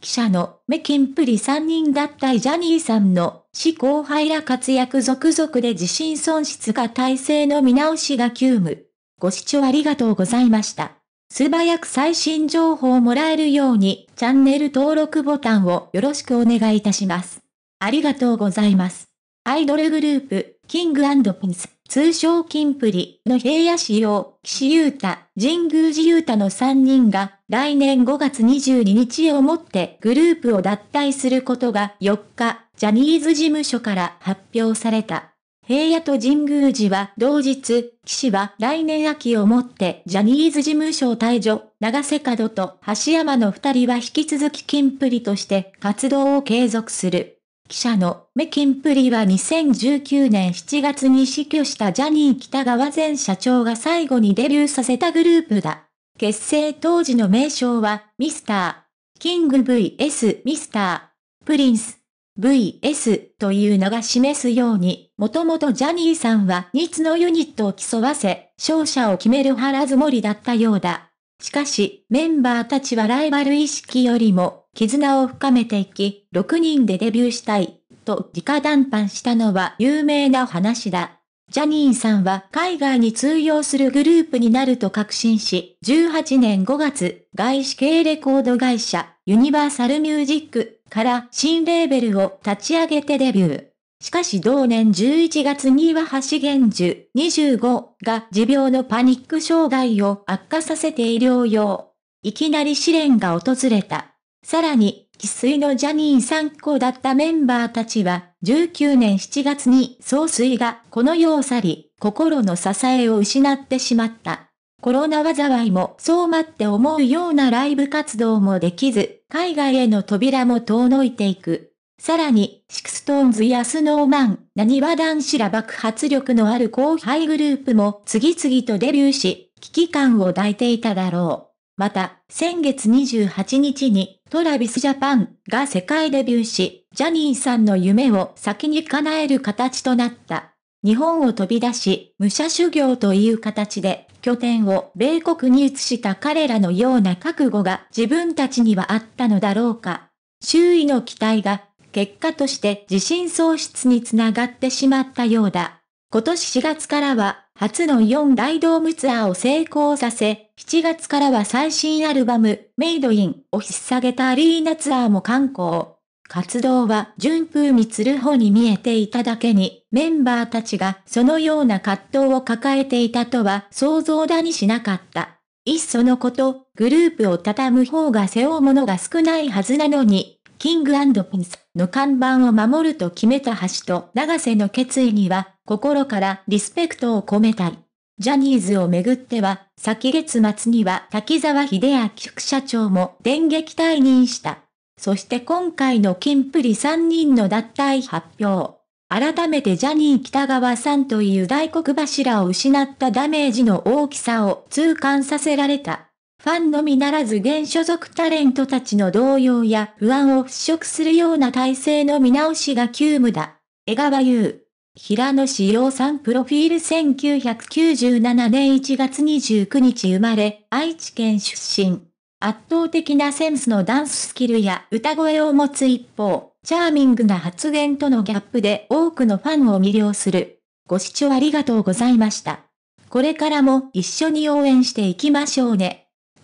記者のメキンプリ3人だったジャニーさんの死後輩ら活躍続々で自信損失か体制の見直しが急務。ご視聴ありがとうございました。素早く最新情報をもらえるようにチャンネル登録ボタンをよろしくお願いいたします。ありがとうございます。アイドルグループ、キングピンス。通称金プリの平野市を岸優太、神宮寺優太の3人が、来年5月22日をもってグループを脱退することが4日、ジャニーズ事務所から発表された。平野と神宮寺は同日、岸は来年秋をもってジャニーズ事務所を退場、長瀬角と橋山の2人は引き続き金プリとして活動を継続する。記者のメキンプリは2019年7月に死去したジャニー北川前社長が最後にデビューさせたグループだ。結成当時の名称は、ミスター、キング VS ミスター、プリンス、VS というのが示すように、もともとジャニーさんはニつのユニットを競わせ、勝者を決める腹積もりだったようだ。しかし、メンバーたちはライバル意識よりも、絆を深めていき、6人でデビューしたい、と直談判したのは有名な話だ。ジャニーさんは海外に通用するグループになると確信し、18年5月、外資系レコード会社、ユニバーサルミュージックから新レーベルを立ち上げてデビュー。しかし同年11月には橋玄樹25が持病のパニック障害を悪化させて医療用。いきなり試練が訪れた。さらに、喫水のジャニー参考だったメンバーたちは、19年7月に総水がこの世を去り、心の支えを失ってしまった。コロナ災いもそう待って思うようなライブ活動もできず、海外への扉も遠のいていく。さらに、シクストーンズやスノーマン、何は男子ら爆発力のある後輩グループも次々とデビューし、危機感を抱いていただろう。また、先月28日に、トラビスジャパンが世界デビューし、ジャニーさんの夢を先に叶える形となった。日本を飛び出し、武者修行という形で、拠点を米国に移した彼らのような覚悟が自分たちにはあったのだろうか。周囲の期待が、結果として自信喪失につながってしまったようだ。今年4月からは、初の4大ドームツアーを成功させ、7月からは最新アルバム、メイドインを引っ下げたアリーナツアーも観光。活動は順風みつる方に見えていただけに、メンバーたちがそのような葛藤を抱えていたとは想像だにしなかった。いっそのこと、グループを畳む方が背負うものが少ないはずなのに、キングピンスの看板を守ると決めた橋と長瀬の決意には、心からリスペクトを込めたい。ジャニーズをめぐっては、先月末には滝沢秀明副社長も電撃退任した。そして今回の金プリ3人の脱退発表。改めてジャニー北川さんという大黒柱を失ったダメージの大きさを痛感させられた。ファンのみならず現所属タレントたちの動揺や不安を払拭するような体制の見直しが急務だ。江川優。平野志陽さんプロフィール1997年1月29日生まれ、愛知県出身。圧倒的なセンスのダンススキルや歌声を持つ一方、チャーミングな発言とのギャップで多くのファンを魅了する。ご視聴ありがとうございました。これからも一緒に応援していきましょうね。